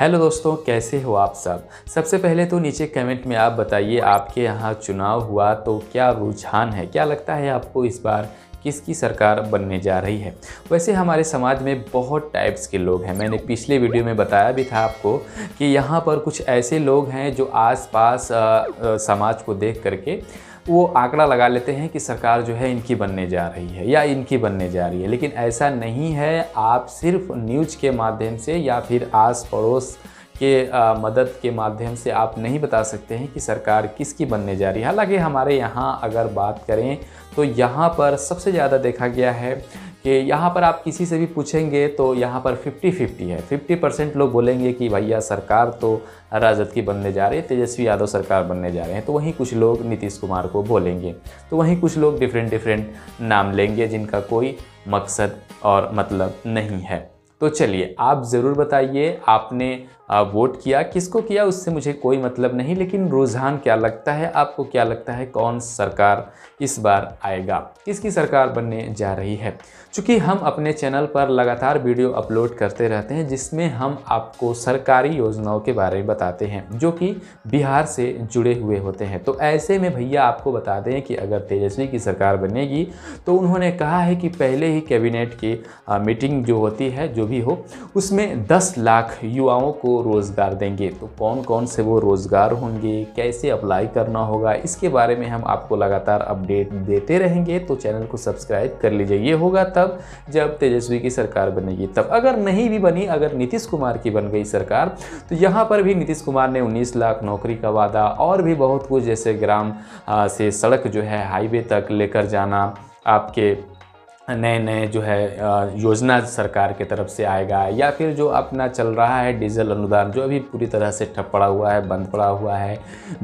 hello दोस्तों कैसे हो आप सब सबसे पहले तो नीचे कमेंट में आप बताइए आपके यहाँ चुनाव हुआ तो क्या रुझान है क्या लगता है आपको इस बार किसकी सरकार बनने जा रही है वैसे हमारे समाज में बहुत टाइप्स के लोग हैं मैंने पिछले वीडियो में बताया भी था आपको कि यहाँ पर कुछ ऐसे लोग हैं जो आसपास समाज को देख करके वो आंकड़ा लगा लेते हैं कि सरकार जो है इनकी बनने जा रही है या इनकी बनने जा रही है लेकिन ऐसा नहीं है आप सिर्फ न्यूज के माध्यम से या फिर आस पड़ोस के आ, मदद के माध्यम से आप नहीं बता सकते हैं कि सरकार किसकी बनने जा रही है हालांकि हमारे यहाँ अगर बात करें तो यहाँ पर सबसे ज़्यादा देखा गया है कि यहाँ पर आप किसी से भी पूछेंगे तो यहाँ पर 50-50 है 50 परसेंट लोग बोलेंगे कि भैया सरकार तो राजद की बनने जा रही है तेजस्वी यादव सरकार बनने जा रहे हैं तो वहीं कुछ लोग नीतीश कुमार को बोलेंगे तो वहीं कुछ लोग डिफरेंट डिफरेंट नाम लेंगे जिनका कोई मकसद और मतलब नहीं है तो चलिए आप ज़रूर बताइए आपने वोट किया किसको किया उससे मुझे कोई मतलब नहीं लेकिन रुझान क्या लगता है आपको क्या लगता है कौन सरकार इस बार आएगा किसकी सरकार बनने जा रही है चूँकि हम अपने चैनल पर लगातार वीडियो अपलोड करते रहते हैं जिसमें हम आपको सरकारी योजनाओं के बारे में बताते हैं जो कि बिहार से जुड़े हुए होते हैं तो ऐसे में भैया आपको बता दें कि अगर तेजस्वी की सरकार बनेगी तो उन्होंने कहा है कि पहले ही कैबिनेट की मीटिंग जो होती है जो भी हो उसमें दस लाख युवाओं को रोज़गार देंगे तो कौन कौन से वो रोज़गार होंगे कैसे अप्लाई करना होगा इसके बारे में हम आपको लगातार अपडेट देते रहेंगे तो चैनल को सब्सक्राइब कर लीजिए ये होगा तब जब तेजस्वी की सरकार बनेगी तब अगर नहीं भी बनी अगर नीतीश कुमार की बन गई सरकार तो यहाँ पर भी नीतीश कुमार ने उन्नीस लाख नौकरी का वादा और भी बहुत कुछ जैसे ग्राम से सड़क जो है हाईवे तक लेकर जाना आपके नए नए जो है योजना सरकार के तरफ से आएगा या फिर जो अपना चल रहा है डीजल अनुदान जो अभी पूरी तरह से ठप पड़ा हुआ है बंद पड़ा हुआ है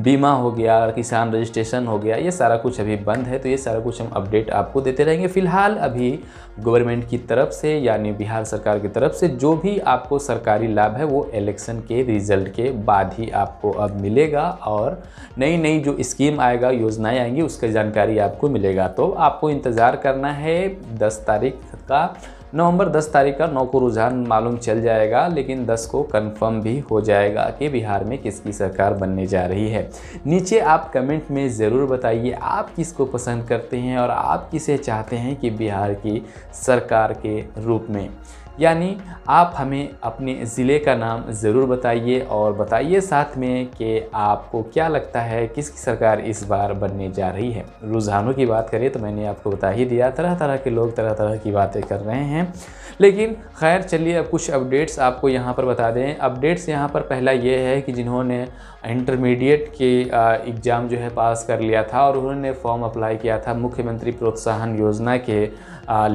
बीमा हो गया किसान रजिस्ट्रेशन हो गया ये सारा कुछ अभी बंद है तो ये सारा कुछ हम अपडेट आपको देते रहेंगे फ़िलहाल अभी गवर्नमेंट की तरफ से यानी बिहार सरकार की तरफ से जो भी आपको सरकारी लाभ है वो इलेक्शन के रिजल्ट के बाद ही आपको अब मिलेगा और नई नई जो स्कीम आएगा योजनाएँ आएंगी उसकी जानकारी आपको मिलेगा तो आपको इंतज़ार करना है दस तारीख का नवंबर दस तारीख का नौ को रुझान मालूम चल जाएगा लेकिन दस को कंफर्म भी हो जाएगा कि बिहार में किसकी सरकार बनने जा रही है नीचे आप कमेंट में ज़रूर बताइए आप किसको पसंद करते हैं और आप किसे चाहते हैं कि बिहार की सरकार के रूप में यानी आप हमें अपने ज़िले का नाम ज़रूर बताइए और बताइए साथ में कि आपको क्या लगता है किसकी सरकार इस बार बनने जा रही है रुझानों की बात करें तो मैंने आपको बता ही दिया तरह तरह के लोग तरह तरह की बातें कर रहे हैं लेकिन खैर चलिए अब कुछ अपडेट्स आपको यहाँ पर बता दें अपडेट्स यहाँ पर पहला ये है कि जिन्होंने इंटरमीडिएट के एग्ज़ाम जो है पास कर लिया था और उन्होंने फॉर्म अप्लाई किया था मुख्यमंत्री प्रोत्साहन योजना के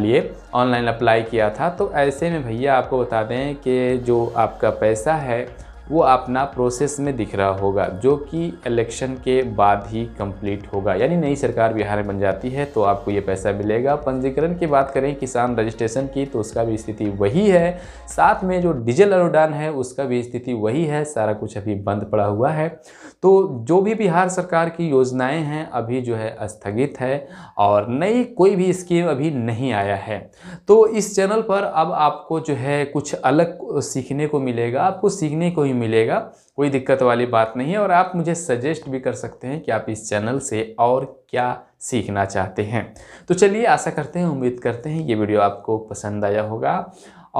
लिए ऑनलाइन अप्लाई किया था तो ऐसे में भैया आपको बता दें कि जो आपका पैसा है वो अपना प्रोसेस में दिख रहा होगा जो कि इलेक्शन के बाद ही कंप्लीट होगा यानी नई सरकार बिहार में बन जाती है तो आपको ये पैसा मिलेगा पंजीकरण की बात करें किसान रजिस्ट्रेशन की तो उसका भी स्थिति वही है साथ में जो डीजल अनुदान है उसका भी स्थिति वही है सारा कुछ अभी बंद पड़ा हुआ है तो जो भी बिहार सरकार की योजनाएँ हैं अभी जो है स्थगित है और नई कोई भी स्कीम अभी नहीं आया है तो इस चैनल पर अब आपको जो है कुछ अलग सीखने को मिलेगा आपको सीखने को ही मिलेगा कोई दिक्कत वाली बात नहीं है और आप मुझे सजेस्ट भी कर सकते हैं कि आप इस चैनल से और क्या सीखना चाहते हैं तो चलिए आशा करते हैं उम्मीद करते हैं ये वीडियो आपको पसंद आया होगा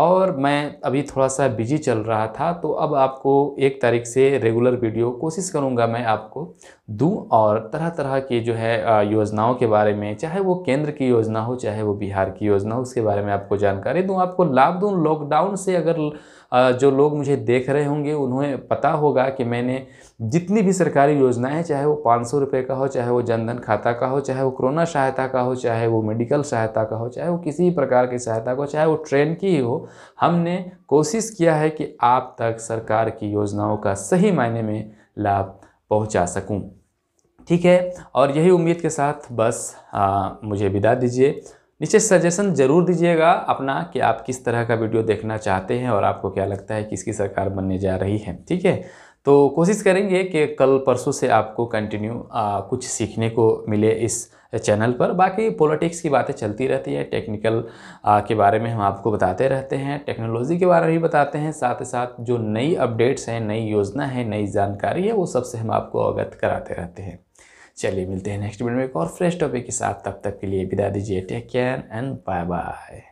और मैं अभी थोड़ा सा बिजी चल रहा था तो अब आपको एक तारीख से रेगुलर वीडियो कोशिश करूँगा मैं आपको दूँ और तरह तरह के जो है योजनाओं के बारे में चाहे वो केंद्र की योजना हो चाहे वो बिहार की योजना हो उसके बारे में आपको जानकारी दूँ आपको लाभ दूँ लॉकडाउन से अगर जो लोग मुझे देख रहे होंगे उन्हें पता होगा कि मैंने जितनी भी सरकारी योजनाएं चाहे वो पाँच सौ रुपये का हो चाहे वो जनधन खाता का हो चाहे वो कोरोना सहायता का हो चाहे वो मेडिकल सहायता का हो चाहे वो किसी भी प्रकार की सहायता का हो चाहे वो ट्रेन की ही हो हमने कोशिश किया है कि आप तक सरकार की योजनाओं का सही मायने में लाभ पहुँचा सकूँ ठीक है और यही उम्मीद के साथ बस आ, मुझे विदा दीजिए नीचे सजेशन ज़रूर दीजिएगा अपना कि आप किस तरह का वीडियो देखना चाहते हैं और आपको क्या लगता है किसकी सरकार बनने जा रही है ठीक है तो कोशिश करेंगे कि कल परसों से आपको कंटिन्यू कुछ सीखने को मिले इस चैनल पर बाकी पॉलिटिक्स की बातें चलती रहती है टेक्निकल आ, के बारे में हम आपको बताते रहते हैं टेक्नोलॉजी के बारे में भी बताते हैं साथ ही साथ जो नई अपडेट्स हैं नई योजना है नई जानकारी है वो सबसे हम आपको अवगत कराते रहते हैं चलिए मिलते हैं नेक्स्ट वीडियो में एक और फ्रेश टॉपिक के साथ तब तक के लिए विदा दीजिए take care and bye bye